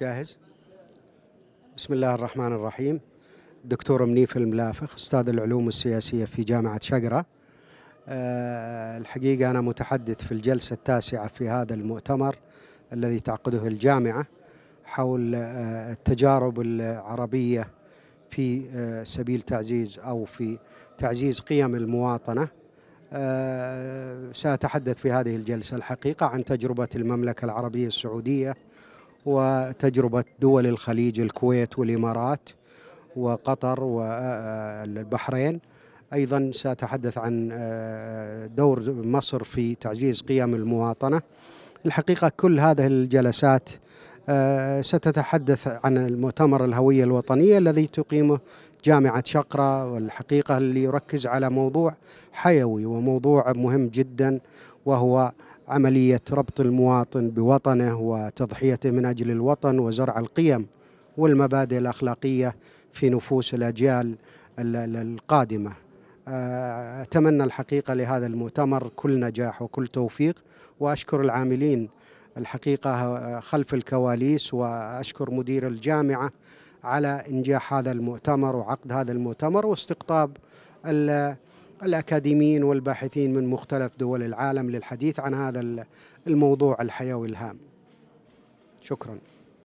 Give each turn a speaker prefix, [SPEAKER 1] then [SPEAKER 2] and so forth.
[SPEAKER 1] جاهز بسم الله الرحمن الرحيم دكتور منيف الملافخ استاذ العلوم السياسيه في جامعه شقره آه، الحقيقه انا متحدث في الجلسه التاسعه في هذا المؤتمر الذي تعقده الجامعه حول آه، التجارب العربيه في آه، سبيل تعزيز او في تعزيز قيم المواطنه ساتحدث في هذه الجلسه الحقيقه عن تجربه المملكه العربيه السعوديه وتجربة دول الخليج الكويت والإمارات وقطر والبحرين أيضا سأتحدث عن دور مصر في تعزيز قيم المواطنة الحقيقة كل هذه الجلسات ستتحدث عن المؤتمر الهوية الوطنية الذي تقيمه جامعة شقرة والحقيقة اللي يركز على موضوع حيوي وموضوع مهم جدا وهو عملية ربط المواطن بوطنه وتضحيته من أجل الوطن وزرع القيم والمبادئ الأخلاقية في نفوس الأجيال القادمة آه، أتمنى الحقيقة لهذا المؤتمر كل نجاح وكل توفيق وأشكر العاملين الحقيقة آه، خلف الكواليس وأشكر مدير الجامعة على إنجاح هذا المؤتمر وعقد هذا المؤتمر واستقطاب الأكاديميين والباحثين من مختلف دول العالم للحديث عن هذا الموضوع الحيوي الهام شكراً